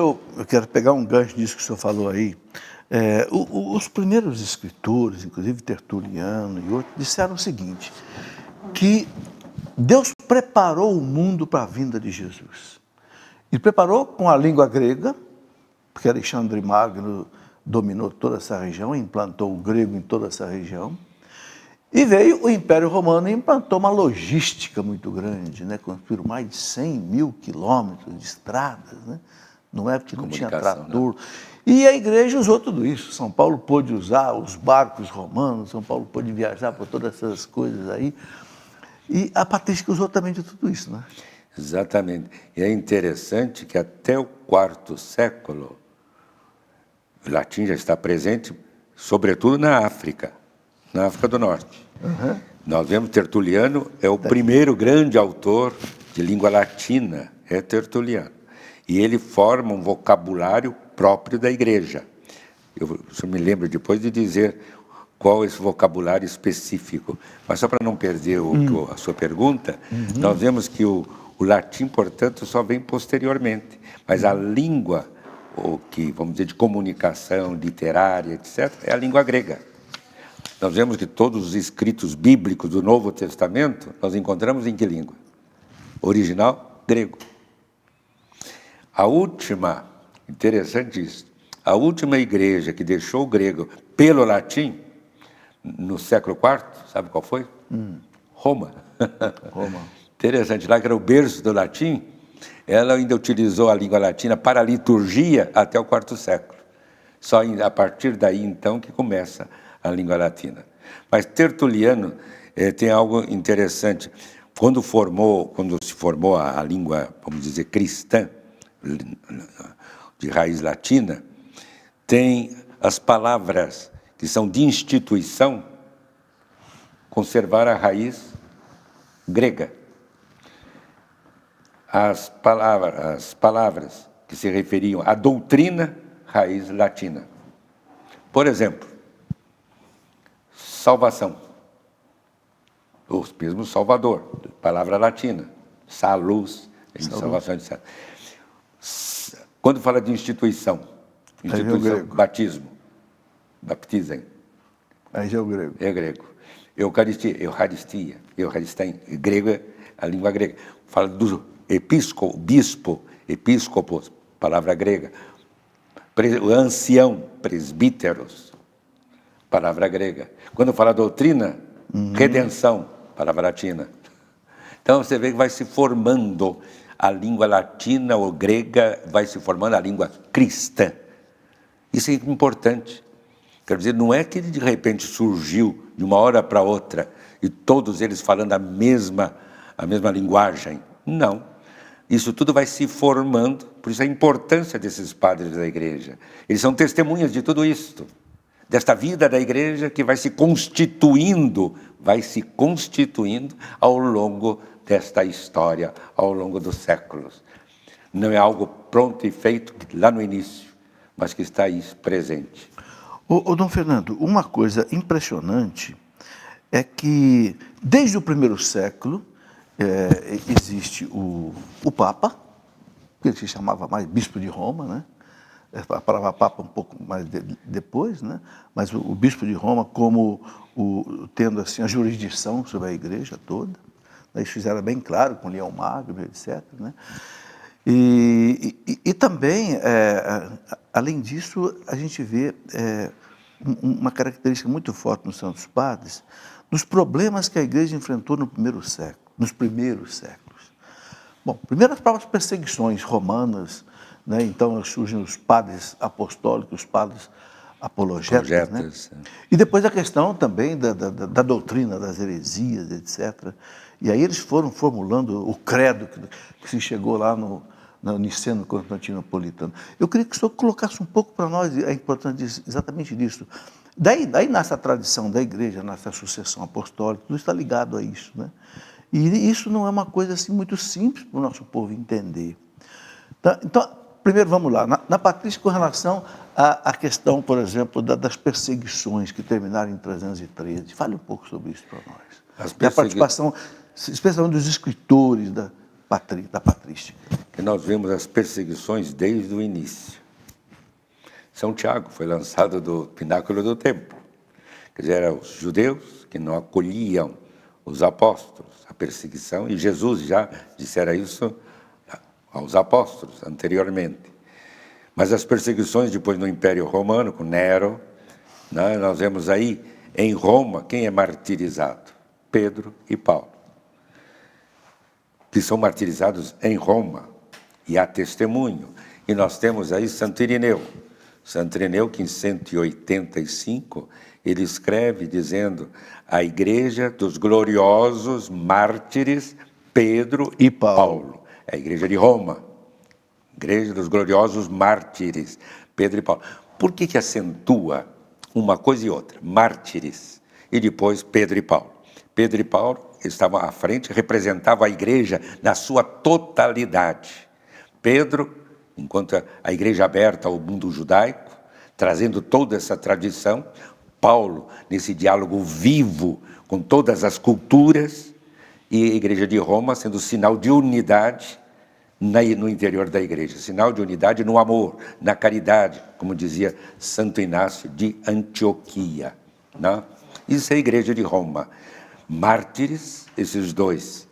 Eu, eu quero pegar um gancho disso que o senhor falou aí. É, o, o, os primeiros escritores, inclusive Tertuliano e outros, disseram o seguinte: que Deus preparou o mundo para a vinda de Jesus. E preparou com a língua grega, porque Alexandre Magno dominou toda essa região, implantou o grego em toda essa região. E veio o Império Romano e implantou uma logística muito grande, né? construiu mais de 100 mil quilômetros de estradas. Né? não é? Porque não tinha tradutor. Né? E a igreja usou tudo isso. São Paulo pôde usar os barcos romanos, São Paulo pôde viajar por todas essas coisas aí. E a Patrística usou também de tudo isso, né? Exatamente. E é interessante que até o quarto século, o latim já está presente, sobretudo na África, na África do Norte. Uhum. Nós vemos Tertuliano é o Daqui. Tá primeiro grande autor de língua latina, é Tertuliano. E ele forma um vocabulário próprio da igreja. Eu, eu me lembro depois de dizer qual esse vocabulário específico. Mas só para não perder o, hum. a sua pergunta, uhum. nós vemos que o, o latim, portanto, só vem posteriormente. Mas a língua, o que vamos dizer de comunicação literária, etc., é a língua grega. Nós vemos que todos os escritos bíblicos do Novo Testamento nós encontramos em que língua? Original grego. A última, interessante isso, a última igreja que deixou o grego pelo latim, no século IV, sabe qual foi? Hum. Roma. Roma. Interessante, lá que era o berço do latim, ela ainda utilizou a língua latina para a liturgia até o quarto século. Só a partir daí, então, que começa a língua latina. Mas Tertuliano eh, tem algo interessante. Quando formou, quando se formou a, a língua, vamos dizer, cristã, de raiz latina, tem as palavras que são de instituição, conservar a raiz grega. As palavras, as palavras que se referiam à doutrina, raiz latina. Por exemplo, salvação. Os mesmos Salvador, palavra latina. Salus, salvação, etc. Quando fala de instituição, instituição, é batismo, baptizem. Aí já é o grego. É grego. Eucaristia, eucaristia, eucaristém, grego é a língua grega. Fala do episco, bispo, episcopos, palavra grega. O ancião, presbíteros, palavra grega. Quando fala doutrina, uhum. redenção, palavra latina. Então você vê que vai se formando a língua latina ou grega vai se formando a língua cristã. Isso é importante. Quer dizer, não é que de repente surgiu de uma hora para outra e todos eles falando a mesma, a mesma linguagem. Não. Isso tudo vai se formando, por isso a importância desses padres da igreja. Eles são testemunhas de tudo isto, desta vida da igreja que vai se constituindo, vai se constituindo ao longo desta história ao longo dos séculos. Não é algo pronto e feito lá no início, mas que está aí presente. O, o Dom Fernando, uma coisa impressionante é que desde o primeiro século é, existe o, o Papa, que ele se chamava mais Bispo de Roma, né? É, a palavra Papa um pouco mais de, depois, né? Mas o, o Bispo de Roma como o, tendo assim a jurisdição sobre a Igreja toda. Eles fizeram bem claro com Leão Magno, etc. Né? E, e, e também, é, além disso, a gente vê é, uma característica muito forte nos Santos Padres, dos problemas que a igreja enfrentou no primeiro século, nos primeiros séculos. Bom, primeiro as próprias perseguições romanas, né? então surgem os padres apostólicos, os padres apologetas. né? É. E depois a questão também da, da, da doutrina, das heresias, etc. E aí eles foram formulando o credo que, se chegou lá no, no Niceno Constantinopolitano. Eu queria que o senhor colocasse um pouco para nós a importância disso, exatamente disso. Daí, daí nasce a tradição da igreja, nasce a sucessão apostólica, tudo está ligado a isso. Né? E isso não é uma coisa assim muito simples para o nosso povo entender. Tá? Então, primeiro vamos lá. Na, na Patrícia, com relação à, à questão, por exemplo, da, das perseguições que terminaram em 313, fale um pouco sobre isso para nós. As persegui... a participação especialmente dos escritores da, patri, da patrícia. Que nós vemos as perseguições desde o início. São Tiago foi lançado do pináculo do templo. Quer dizer, eram os judeus que não acolhiam os apóstolos, a perseguição, e Jesus já dissera isso aos apóstolos anteriormente. Mas as perseguições depois no Império Romano, com Nero, né, nós vemos aí em Roma quem é martirizado? Pedro e Paulo que são martirizados em Roma. E há testemunho. E nós temos aí Santo Irineu. Santo Irineu, que em 185, ele escreve dizendo a igreja dos gloriosos mártires Pedro e Paulo. É a igreja de Roma. Igreja dos gloriosos mártires Pedro e Paulo. Por que, que acentua uma coisa e outra? Mártires e depois Pedro e Paulo. Pedro e Paulo estavam à frente, representava a igreja na sua totalidade. Pedro, enquanto a igreja aberta ao mundo judaico, trazendo toda essa tradição, Paulo, nesse diálogo vivo com todas as culturas, e a igreja de Roma sendo sinal de unidade no interior da igreja, sinal de unidade no amor, na caridade, como dizia Santo Inácio de Antioquia. não? Né? Isso é a igreja de Roma mártires, esses dois,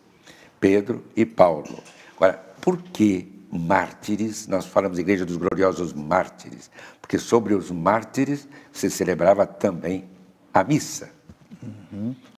Pedro e Paulo. Agora, por que mártires? Nós falamos Igreja dos Gloriosos Mártires, porque sobre os mártires se celebrava também a missa. Uhum.